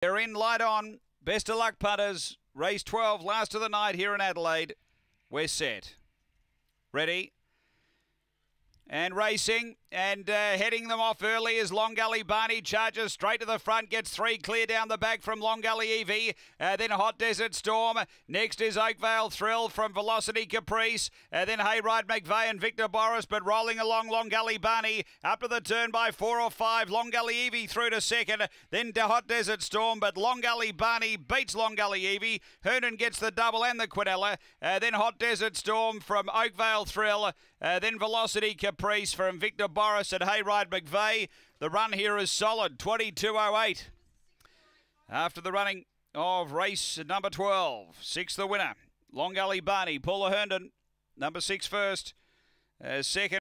They're in light on. Best of luck, putters. Race 12, last of the night here in Adelaide. We're set. Ready? and racing and uh, heading them off early as Long Gully Barney charges straight to the front gets three clear down the back from Long Gully Evie uh, then Hot Desert Storm next is Oakvale Thrill from Velocity Caprice uh, then Hayride McVeigh and Victor Boris but rolling along Long Gully Barney up to the turn by four or five Long Gully Evie through to second then to Hot Desert Storm but Long Gully Barney beats Long Gully Evie Hernan gets the double and the Quinella uh, then Hot Desert Storm from Oakvale Thrill uh, then Velocity Caprice Caprice from Victor Boris at Hayride McVeigh. The run here is solid, 22.08. After the running of race number 12, six the winner. Long Alley Barney, Paula Herndon, number six first, uh, second.